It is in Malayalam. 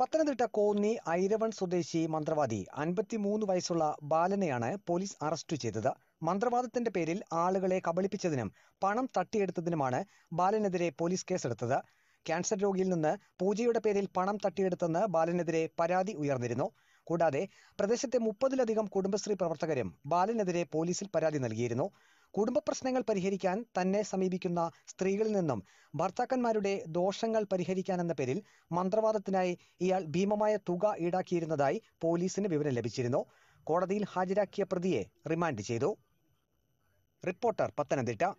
പത്തനംതിട്ട കോന്നി ഐരവൺ സ്വദേശി മന്ത്രവാദി അൻപത്തിമൂന്ന് വയസ്സുള്ള ബാലനെയാണ് പോലീസ് അറസ്റ്റ് ചെയ്തത് മന്ത്രവാദത്തിന്റെ പേരിൽ ആളുകളെ കബളിപ്പിച്ചതിനും പണം തട്ടിയെടുത്തതിനുമാണ് ബാലനെതിരെ പോലീസ് കേസെടുത്തത് ക്യാൻസർ രോഗിയിൽ നിന്ന് പൂജയുടെ പേരിൽ പണം തട്ടിയെടുത്തെന്ന് ബാലനെതിരെ പരാതി ഉയർന്നിരുന്നു കൂടാതെ പ്രദേശത്തെ മുപ്പതിലധികം കുടുംബശ്രീ പ്രവർത്തകരും ബാലനെതിരെ പോലീസിൽ പരാതി നൽകിയിരുന്നു കുടുംബ പ്രശ്നങ്ങൾ പരിഹരിക്കാൻ തന്നെ സമീപിക്കുന്ന സ്ത്രീകളിൽ നിന്നും ഭർത്താക്കന്മാരുടെ ദോഷങ്ങൾ പരിഹരിക്കാനെന്ന പേരിൽ മന്ത്രവാദത്തിനായി ഇയാൾ ഭീമമായ തുക ഈടാക്കിയിരുന്നതായി പോലീസിന് വിവരം ലഭിച്ചിരുന്നു കോടതിയിൽ ഹാജരാക്കിയ പ്രതിയെ റിമാൻഡ് ചെയ്തു റിപ്പോർട്ടർ പത്തനംതിട്ട